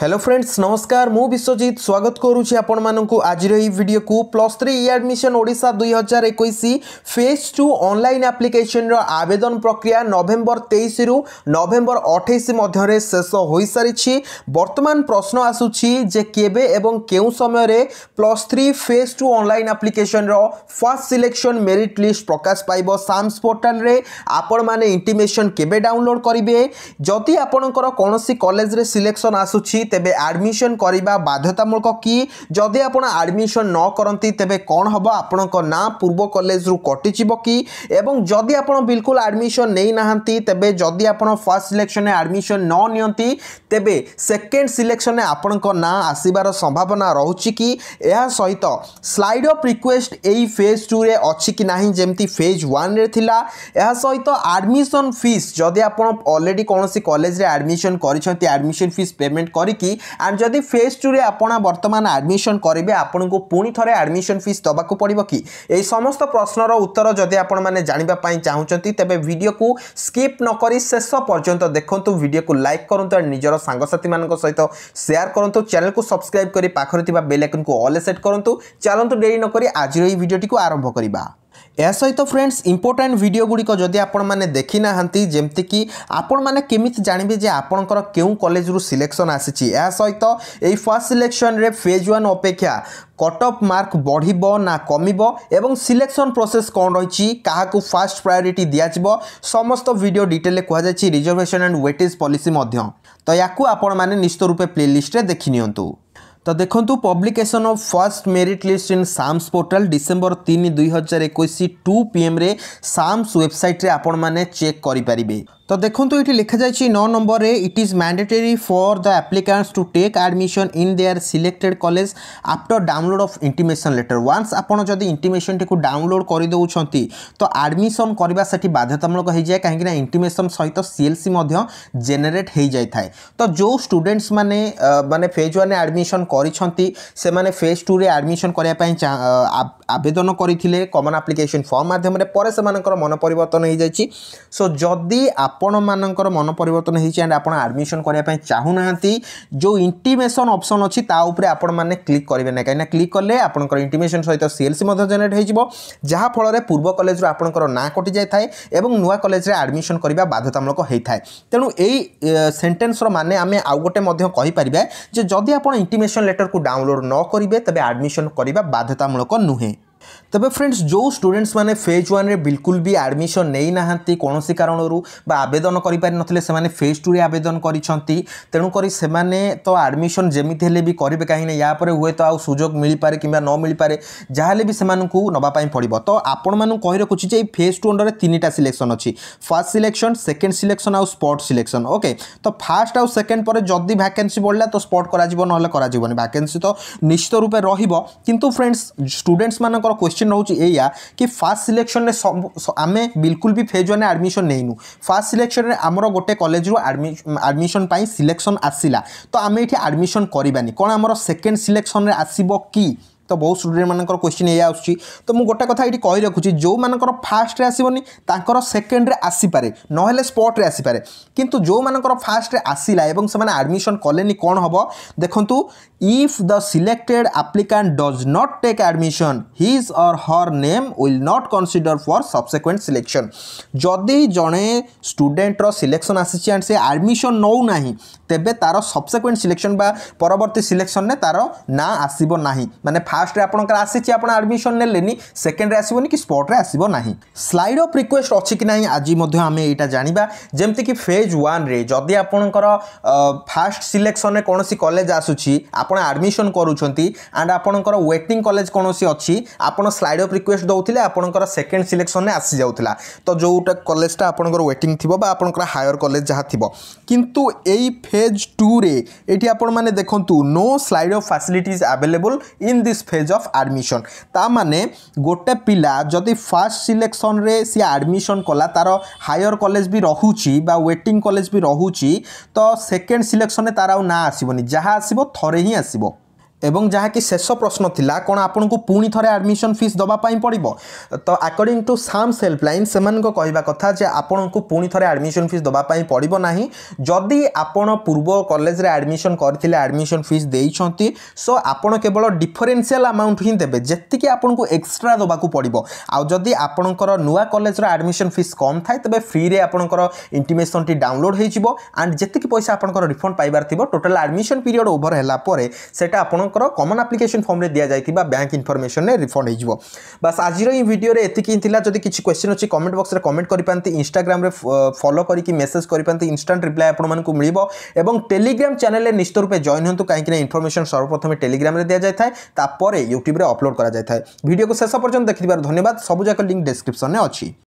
hello friends নমস্কার মু বিশ্বজিৎ স্বাগত করুছি আপনার আজির এই ভিডিওকু প্লস থ্রি ইয়াডমিশন ওড়শা দুই হাজার একুশ ফেজ টু অনলাইন আপ্লিকেসনর আবেদন প্রক্রিয়া নভেম্বর তেইশ রু নভেম্বর অঠেইশ মধ্যে শেষ হয়ে সারিছি বর্তমান প্রশ্ন আসুছি যে কেবে এবং কেউ সময়ের plus three phase two online আপ্লিকেসনর ফার্স্ট সিলেকশন মেরিট লিষ্ট প্রকাশ পাইব সামস পোর্টালে আপনার ইন্টিমেসন কেবে ডাউনলোড করবে যদি আপনার কৌশি কলেজের সিলেকশন আসুছি তেবে ଆଡ଼ମିସନ କରିବା ବାଧ୍ୟତାମୂଳକ କି ଯଦି ଆପଣ ଆଡ଼ମିସନ ନ କରନ୍ତି ତେବେ କ'ଣ ହେବ ଆପଣଙ୍କ ନାଁ ପୂର୍ବ କଲେଜରୁ କଟିଯିବ କି ଏବଂ ଯଦି ଆପଣ ବିଲକୁଲ ଆଡ଼ମିସନ ନେଇନାହାନ୍ତି ତେବେ ଯଦି ଆପଣ ଫାର୍ଷ୍ଟ ସିଲେକ୍ସନରେ ଆଡ଼ମିସନ ନ ନିଅନ୍ତି ତେବେ ସେକେଣ୍ଡ ସିଲେକ୍ସନରେ ଆପଣଙ୍କ ନାଁ ଆସିବାର ସମ୍ଭାବନା ରହୁଛି କି ଏହା ସହିତ ସ୍ଲାଇଡ୍ ଅଫ୍ ରିକ୍ୱେଷ୍ଟ ଏଇ ଫେଜ୍ ଟୁରେ ଅଛି କି ନାହିଁ ଯେମିତି ଫେଜ୍ ୱାନ୍ରେ ଥିଲା ଏହା ସହିତ ଆଡ଼ମିସନ ଫିସ୍ ଯଦି ଆପଣ ଅଲରେଡ଼ି କୌଣସି କଲେଜରେ ଆଡ଼ମିସନ କରିଛନ୍ତି ଆଡ଼ମିସନ ଫିସ୍ ପେମେଣ୍ଟ କରି করি আর যদি ফেজ টু রে আপনার বর্তমানে আডমিশন করবে আপনার পুঁ থে আডমিশন ফিজ দেওয়া পড়ব কি এই সমস্ত প্রশ্নর উত্তর যদি আপনার জাঁয়া চাহুমান তবে কু স্কিপ নক শেষ পর্যন্ত দেখুন ভিডিওকে লাইক করুন আর নিজের সাংসাথী মান সহ সেয়ার করতু চ্যানেলকে সবসক্রাইব করে পাখে থাকা বেল আইকনকে অল সেট করুন চালু ডেরি নক আজ এই ভিডিওটি আরম্ভ করা ଏହା ସହିତ ଫ୍ରେଣ୍ଡସ୍ ଇମ୍ପୋର୍ଟାଣ୍ଟ ଭିଡ଼ିଓ ଗୁଡ଼ିକ ଯଦି ଆପଣମାନେ ଦେଖିନାହାନ୍ତି ଯେମିତିକି ଆପଣମାନେ କେମିତି ଜାଣିବେ ଯେ ଆପଣଙ୍କର କେଉଁ କଲେଜରୁ ସିଲେକ୍ସନ୍ ଆସିଛି ଏହା ସହିତ ଏହି ଫାର୍ଷ୍ଟ ସିଲେକ୍ସନ୍ରେ ଫେଜ୍ ୱାନ୍ ଅପେକ୍ଷା କଟ୍ ଅଫ୍ ମାର୍କ ବଢ଼ିବ ନା କମିବ ଏବଂ ସିଲେକ୍ସନ୍ ପ୍ରୋସେସ୍ କ'ଣ ରହିଛି କାହାକୁ ଫାର୍ଷ୍ଟ ପ୍ରାୟୋରିଟି ଦିଆଯିବ ସମସ୍ତ ଭିଡ଼ିଓ ଡିଟେଲ୍ରେ କୁହାଯାଇଛି ରିଜର୍ଭେସନ୍ ଆଣ୍ଡ ୱେଟେଜ୍ ପଲିସି ମଧ୍ୟ ତ ୟାକୁ ଆପଣମାନେ ନିଶ୍ଚିତ ରୂପେ ପ୍ଲେଲିଷ୍ଟରେ ଦେଖିନିଅନ୍ତୁ ତ ଦେଖନ୍ତୁ publication of first merit list in SAMS portal December ତିନି ଦୁଇ ହଜାର ଏକୋଇଶ ଟୁ ପିଏମ୍ରେ ସାମ୍ସ ୱେବସାଇଟ୍ରେ ଆପଣମାନେ ଚେକ୍ କରିପାରିବେ তো দেখন্তু এটি লেখা যাইছি ন নম্বরে it is mandatory for the applicants to take admission in their selected college after download of intimation letter once আপনার যদি ইন্টিমেসনটি ডাউনলোড করে দেছেন তো আডমিশন করা সেটি বাধ্যতামূলক হয়ে যায় কিনা ইন্টিমেসন সহিত সিএলসি জেনেট হয়ে যাই থাকে তো যে স্টুডেন্টস মানে মানে ফেজ ওয়ানে আডমিশন করেছেন সে ফেজ টুরে আডমিশন করা আবেদন করে কমন আপ্লিকেশন ফর্ম মাধ্যমে পরে সে মন পরিবর্তন হয়ে যাই সো যদি আপ ଆପଣମାନଙ୍କର ମନ ପରିବର୍ତ୍ତନ ହେଇଛି ଆଣ୍ଡ ଆପଣ ଆଡ଼ମିସନ୍ କରିବା ପାଇଁ ଚାହୁଁନାହାନ୍ତି ଯେଉଁ ଇଣ୍ଟିମେସନ୍ ଅପସନ୍ ଅଛି ତା ଉପରେ ଆପଣମାନେ କ୍ଲିକ୍ କରିବେ ନାହିଁ କାହିଁକିନା କ୍ଲିକ୍ କଲେ ଆପଣଙ୍କର ଇଣ୍ଟିମେସନ୍ ସହିତ ସିଏଲ୍ସି ମଧ୍ୟ ଜେନେରେଟ୍ ହୋଇଯିବ ଯାହାଫଳରେ ପୂର୍ବ କଲେଜରୁ ଆପଣଙ୍କର ନାଁ କଟିଯାଇଥାଏ ଏବଂ ନୂଆ କଲେଜରେ ଆଡ଼ମିସନ୍ କରିବା ବାଧ୍ୟତାମୂଳକ ହୋଇଥାଏ ତେଣୁ ଏଇ ସେଣ୍ଟେନ୍ସର ମାନେ ଆମେ ଆଉ ଗୋଟେ ମଧ୍ୟ କହିପାରିବା ଯେ ଯଦି ଆପଣ ଇଣ୍ଟିମେସନ୍ ଲେଟର୍କୁ ଡାଉନଲୋଡ଼୍ ନ କରିବେ ତେବେ ଆଡ଼ମିସନ୍ କରିବା ବାଧ୍ୟତାମୂଳକ ନୁହେଁ তবে ফ্রেন্ডস যে স্টুডেন্টস মানে ফেজ ওয়ানের বিলকুল বি আডমিশন নেই না কৌশি কারণর বা আবেদন করে পারি সেমানে ফেজ টু রে আবেদন করেছেন করে সেমানে তো আডমিশন যেমি হলে বি করবে কিনা ইয়াপরে হুয়েত আউ সুযোগ মিলিপারে কিংবা ন মিলিপারে যা হলে বি সে নেওয়া পড়ব তো আপন মানুষ কহি রাখুছি যে এই ফেজ টু অন্ডরে তিনটা সিলেকশন অছি ফার্স্ট সিলেকশন সেকেন্ড সিলেকশন আউ স্পট সিলেকশন ওকে তো ফার্স্ট আউ সেকেন্ড পরে যদি ভ্যাকেন্সি পড়লা তো স্পট করা নহলে করা ভ্যাকেন্সি তো নিশ্চিত রূপে রহব কিন্তু ফ্রেন্ডস স্টুডেন্টস মানকর কোশ্চেন क्वेश्चन रोच या कि फास्ट सिलेक्शन आम बिल्कुल भी फेज वन आडमिशन नहींनु फास्ट सिलेक्शन आमर गोटे कलेज रु आडमिशन सिलेक्शन आसला तो आम ये आडमिशन करानी कौन आम सेकेंड सिलेक्शन आसब कि ତ ବହୁତ ଷ୍ଟୁଡେଣ୍ଟମାନଙ୍କର କ୍ୱେଶ୍ଚିନ୍ ଏଇଆ ଆସୁଛି ତ ମୁଁ ଗୋଟେ କଥା ଏଠି କହି ରଖୁଛି ଯେଉଁମାନଙ୍କର ଫାଷ୍ଟରେ ଆସିବନି ତାଙ୍କର ସେକେଣ୍ଡରେ ଆସିପାରେ ନହେଲେ ସ୍ପଟ୍ରେ ଆସିପାରେ କିନ୍ତୁ ଯେଉଁମାନଙ୍କର ଫାଷ୍ଟରେ ଆସିଲା ଏବଂ ସେମାନେ ଆଡ଼ମିସନ୍ କଲେନି କ'ଣ ହେବ ଦେଖନ୍ତୁ if the selected applicant does not take admission his or her name will not consider for subsequent selection ଯଦି ଜଣେ ଷ୍ଟୁଡେଣ୍ଟର ସିଲେକ୍ସନ୍ ଆସିଛି ଆଣ୍ଡ ସେ ଆଡ଼ମିସନ୍ ନେଉନାହିଁ ତେବେ ତା'ର ସବସେକ୍ୱେଣ୍ଟ ସିଲେକ୍ସନ୍ ବା ପରବର୍ତ୍ତୀ ସିଲେକ୍ସନ୍ରେ ତା'ର ନାଁ ଆସିବ ନାହିଁ ମାନେ ফার্স্টে আপনার আসিছি আপনার আডমিশন নেলেনি সেকেন্ডে আসবনি কি স্পট্রে আসব না স্লাইড অফ রিকোয়েস্ট অছি কি না আজ মধ্যে আমি এইটা জাঁয়া যেমিকি ফেজ ওয়ান্রে যদি আপনার ফার্স্ট সিলেকশনে কোণী কলেজ আসুছি আপনার আডমিশন করুছেন আন্ড আপনার ওয়েটিং কলেজ কোণী অছি আপনার স্লাইড অফ রিকোয়েস্ট দৌলে আপনার সেকেন্ড সিলেকশনে আসি যাওয়া তো যেটা কলেজটা আপনার ওয়েটিং থাকবে বা আপনার হায়ার কলেজ যা থাকবে কিন্তু এই ফেজ টুরে এটি আপনার দেখুন no slide of facilities available in this phase of admission ତା ମାନେ ଗୋଟେ ପିଲା ଯଦି ଫାର୍ଷ୍ଟ ସିଲେକ୍ସନ୍ରେ ସିଏ ଆଡ଼ମିସନ୍ କଲା ତା'ର ହାୟର କଲେଜ ବି ରହୁଛି ବା ୱେଟିଂ କଲେଜ ବି ରହୁଛି ତ ସେକେଣ୍ଡ ସିଲେକ୍ସନ୍ରେ ତା'ର ଆଉ ନାଁ ଆସିବନି ଯାହା ଆସିବ ଥରେ ହିଁ ଆସିବ এবং ଯାହାକି ଶେଷ ପ୍ରଶ୍ନ ଥିଲା କ'ଣ ଆପଣଙ୍କୁ ପୁଣି ଥରେ ଆଡ଼ମିସନ୍ ଫିସ୍ ଦେବା ପାଇଁ ପଡ଼ିବ ତ ଆକର୍ଡ଼ିଂ ଟୁ ସାମ୍ସ ହେଲ୍ପଲାଇନ୍ ସେମାନଙ୍କ କହିବା କଥା ଯେ ଆପଣଙ୍କୁ ପୁଣି ଥରେ ଆଡ଼ମିସନ୍ ଫିସ୍ ଦେବା ପାଇଁ ପଡ଼ିବ ନାହିଁ ଯଦି ଆପଣ ପୂର୍ବ କଲେଜରେ ଆଡ଼ମିସନ୍ କରିଥିଲେ ଆଡ଼ମିସନ୍ ଫିସ୍ ଦେଇଛନ୍ତି ସୋ ଆପଣ କେବଳ ଡିଫରେନ୍ସିଆଲ୍ ଆମାଉଣ୍ଟ ହିଁ ଦେବେ ଯେତିକି ଆପଣଙ୍କୁ ଏକ୍ସଟ୍ରା ଦେବାକୁ ପଡ଼ିବ ଆଉ ଯଦି ଆପଣଙ୍କର ନୂଆ କଲେଜର ଆଡ଼ମିସନ୍ ଫିସ୍ କମ୍ ଥାଏ ତେବେ ଫ୍ରିରେ ଆପଣଙ୍କର ଇଣ୍ଟିମେସନ୍ଟି ଡାଉନଲୋଡ଼୍ ହୋଇଯିବ ଆଣ୍ଡ ଯେତିକି ପଇସା ଆପଣଙ୍କର ରିଫଣ୍ଡ ପାଇବାର ଥିବ ଟୋଟାଲ୍ ଆଡ଼ମିସନ୍ ପିରିୟଡ଼ ଓଭର ହେଲା ପରେ ସେଇଟା ଆପଣ ଆପଣଙ୍କର କମନ୍ ଆପ୍ଲିକେସନ୍ ଫର୍ମରେ ଦିଆଯାଇଥିବା ବ୍ୟାଙ୍କ ଇନଫର୍ମେସନରେ ରିଫଣ୍ଡ ହେଇଯିବ ବାସ୍ ଆଜିର ଏହି ଭିଡ଼ିଓରେ ଏତିକି ହିଁ ଥିଲା ଯଦି କିଛି କ୍ୱେଶ୍ଚନ୍ ଅଛି କମେଣ୍ଟ ବକ୍ସରେ କମେଣ୍ଟ କରିପାରନ୍ତି ଇନଷ୍ଟାଗ୍ରାମରେ ଫଲୋ କରିକି ମେସେଜ କରିପାରନ୍ତି ଇନଷ୍ଟାଣ୍ଟ ରିପ୍ଲାଏ ଆପଣମାନଙ୍କୁ ମିଳିବ ଏବଂ ଟେଲିଗ୍ରାମ ଚ୍ୟାନେଲରେ ନିଶ୍ଚିତ ରୂପେ ଜଏନ୍ ହୁଅନ୍ତୁ କାହିଁକିନା ଇନଫର୍ମେସନ୍ ସର୍ବପ୍ରଥମେ ଟେଲିଗ୍ରାମରେ ଦିଆଯାଇଥାଏ ତାପରେ ୟୁଟ୍ୟୁବରେ ଅପଲୋଡ଼ କରାଯାଇଥାଏ ଭିଡ଼ିଓକୁ ଶେଷ ପର୍ଯ୍ୟନ୍ତ ଦେଖିଥିବାରୁ ଧନ୍ୟବାଦ ସବୁଯାକ ଲିଙ୍କ୍ ଡେସ୍କ୍ରିପସନରେ ଅଛି